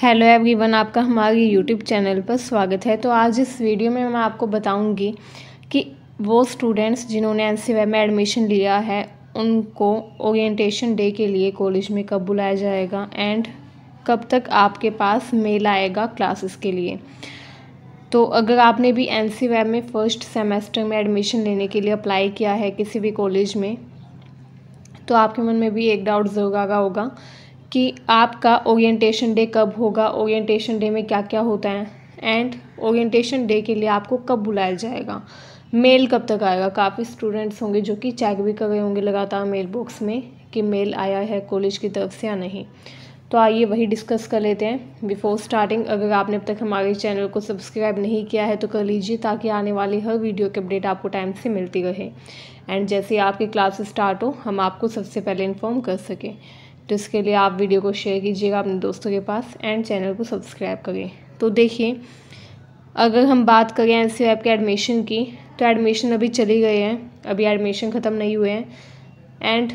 hello everyone आपका हमारे YouTube channel पर स्वागत है तो आज इस वीडियो में मैं आपको बताऊंगी कि वो स्टूडेंट्स जिन्होंने एन में एडमिशन लिया है उनको ओरिएंटेशन डे के लिए कॉलेज में कब बुलाया जाएगा एंड कब तक आपके पास मेल आएगा क्लासेस के लिए तो अगर आपने भी एन में फ़र्स्ट सेमेस्टर में एडमिशन लेने के लिए अप्लाई किया है किसी भी कॉलेज में तो आपके मन में भी एक डाउट जरूर आगा होगा कि आपका ओरिएंटेशन डे कब होगा ओरिएंटेशन डे में क्या क्या होता है एंड ओरिएंटेशन डे के लिए आपको कब बुलाया जाएगा मेल कब तक आएगा काफ़ी स्टूडेंट्स होंगे जो कि चेक भी कर रहे होंगे लगातार मेल बॉक्स में कि मेल आया है कॉलेज की तरफ से या नहीं तो आइए वही डिस्कस कर लेते हैं बिफोर स्टार्टिंग अगर आपने अब तक हमारे चैनल को सब्सक्राइब नहीं किया है तो कर लीजिए ताकि आने वाली हर वीडियो की अपडेट आपको टाइम से मिलती रहे एंड जैसे आपकी क्लास स्टार्ट हो हम आपको सबसे पहले इन्फॉर्म कर सकें तो इसके लिए आप वीडियो को शेयर कीजिएगा अपने दोस्तों के पास एंड चैनल को सब्सक्राइब करें तो देखिए अगर हम बात करें एन सी के एडमिशन की तो एडमिशन अभी चली गए हैं अभी एडमिशन ख़त्म नहीं हुए हैं एंड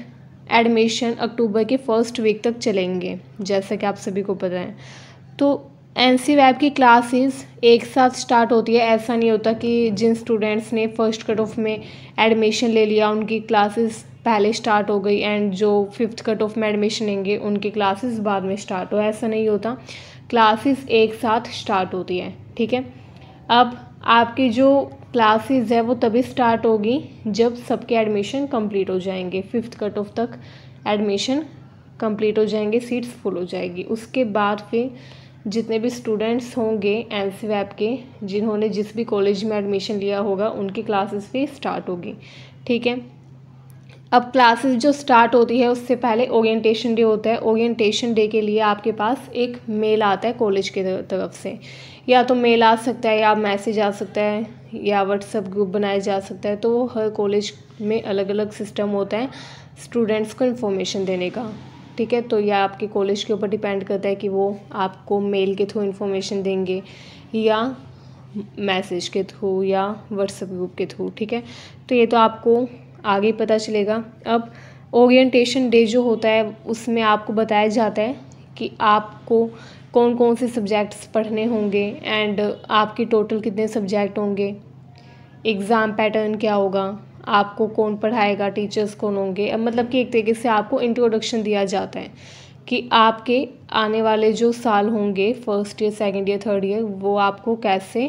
एडमिशन अक्टूबर के फर्स्ट वीक तक चलेंगे जैसा कि आप सभी को पता है तो एन सी वैब की क्लासेस एक साथ स्टार्ट होती है ऐसा नहीं होता कि जिन स्टूडेंट्स ने फर्स्ट कट ऑफ में एडमिशन ले लिया उनकी क्लासेस पहले स्टार्ट हो गई एंड जो फिफ्थ कट ऑफ में एडमिशन लेंगे उनकी क्लासेस बाद में स्टार्ट हो ऐसा नहीं होता क्लासेस एक साथ स्टार्ट होती है ठीक है अब आपकी जो क्लासेस है वो तभी स्टार्ट होगी जब सबके एडमिशन कंप्लीट हो जाएंगे फिफ्थ कट ऑफ तक एडमिशन कंप्लीट हो जाएंगे सीट्स फुल हो जाएगी उसके बाद फिर जितने भी स्टूडेंट्स होंगे एन वैप के जिन्होंने जिस भी कॉलेज में एडमिशन लिया होगा उनकी क्लासेस फिर स्टार्ट होगी ठीक है अब क्लासेस जो स्टार्ट होती है उससे पहले ओरिएंटेशन डे होता है ओरिएंटेशन डे के लिए आपके पास एक मेल आता है कॉलेज के तरफ से या तो मेल आ सकता है या मैसेज आ सकता है या व्हाट्सएप ग्रुप बनाया जा सकता है तो हर कॉलेज में अलग अलग सिस्टम होता है स्टूडेंट्स को इन्फॉर्मेशन देने का ठीक है तो यह आपके कॉलेज के ऊपर डिपेंड करता है कि वो आपको मेल के थ्रू इन्फॉर्मेशन देंगे या मैसेज के थ्रू या व्हाट्सएप ग्रुप के थ्रू ठीक है तो ये तो आपको आगे पता चलेगा अब ओरिएंटेशन डे जो होता है उसमें आपको बताया जाता है कि आपको कौन कौन से सब्जेक्ट्स पढ़ने होंगे एंड आपके टोटल कितने सब्जेक्ट होंगे एग्ज़ाम पैटर्न क्या होगा आपको कौन पढ़ाएगा टीचर्स कौन होंगे अब मतलब कि एक तरीके से आपको इंट्रोडक्शन दिया जाता है कि आपके आने वाले जो साल होंगे first year second year third year वो आपको कैसे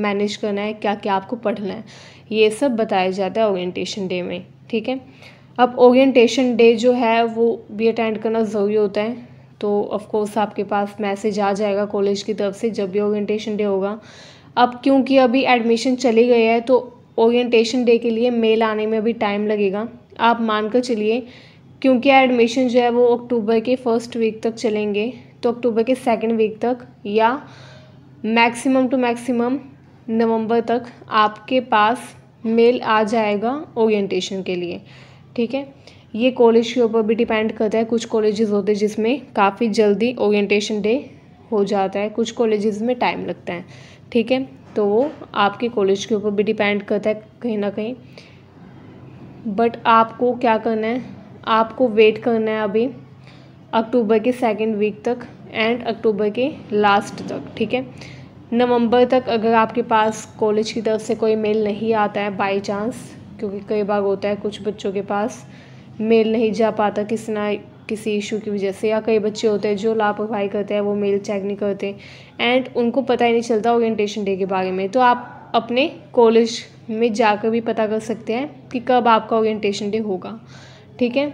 मैनेज करना है क्या क्या आपको पढ़ना है ये सब बताया जाता है ओरिएंटेशन डे में ठीक है अब ओरिएंटेशन डे जो है वो भी अटेंड करना ज़रूरी होता है तो ऑफ़ आपके पास मैसेज आ जाएगा कॉलेज की तरफ से जब भी ओरिएंटेशन डे होगा अब क्योंकि अभी एडमिशन चली गई है तो ओरिएंटेशन डे के लिए मेल आने में अभी टाइम लगेगा आप मान कर चलिए क्योंकि एडमिशन जो है वो अक्टूबर के फर्स्ट वीक तक चलेंगे तो अक्टूबर के सेकेंड वीक तक या मैक्सिमम टू मैक्सिमम नवंबर तक आपके पास मेल आ जाएगा ओरिएंटेशन के लिए ठीक है ये कॉलेज के ऊपर भी डिपेंड करता है कुछ कॉलेजेस होते हैं जिसमें काफ़ी जल्दी ओरिएंटेशन डे हो जाता है कुछ कॉलेजेस में टाइम लगता है ठीक है तो वो आपके कॉलेज के ऊपर भी डिपेंड करता है कहीं ना कहीं बट आपको क्या करना है आपको वेट करना है अभी अक्टूबर के सेकेंड वीक तक एंड अक्टूबर के लास्ट तक ठीक है नवंबर तक अगर आपके पास कॉलेज की तरफ से कोई मेल नहीं आता है बाई चांस क्योंकि कई बार होता है कुछ बच्चों के पास मेल नहीं जा पाता किसी ना किसी इशू की वजह से या कई बच्चे होते हैं जो लापरवाही करते हैं वो मेल चेक नहीं करते एंड उनको पता ही नहीं चलता ओरिएंटेशन डे के बारे में तो आप अपने कॉलेज में जाकर भी पता कर सकते हैं कि कब आपका ओरिएंटेशन डे होगा ठीक है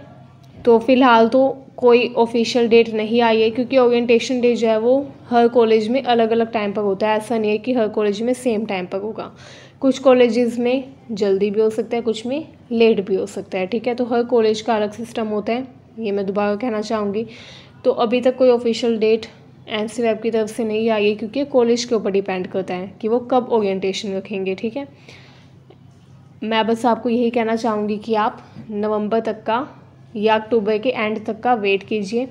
तो फ़िलहाल तो कोई ऑफिशियल डेट नहीं आई है क्योंकि ओरिएंटेशन डे जो है वो हर कॉलेज में अलग अलग टाइम पर होता है ऐसा नहीं है कि हर कॉलेज में सेम टाइम पर होगा कुछ कॉलेजेस में जल्दी भी हो सकता है कुछ में लेट भी हो सकता है ठीक है तो हर कॉलेज का अलग सिस्टम होता है ये मैं दोबारा कहना चाहूँगी तो अभी तक कोई ऑफिशियल डेट एन सी की तरफ से नहीं आई है क्योंकि कॉलेज के ऊपर डिपेंड करता है कि वो कब ओरिएटेशन रखेंगे ठीक है मैं बस आपको यही कहना चाहूँगी कि आप नवंबर तक का या अक्टूबर के एंड तक का वेट कीजिए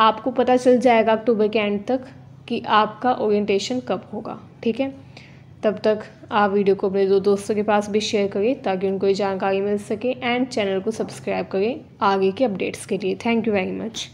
आपको पता चल जाएगा अक्टूबर के एंड तक कि आपका ओरिएंटेशन कब होगा ठीक है तब तक आप वीडियो को अपने दो दोस्तों के पास भी शेयर करिए ताकि उनको ये जानकारी मिल सके एंड चैनल को सब्सक्राइब करें आगे के अपडेट्स के लिए थैंक यू वेरी मच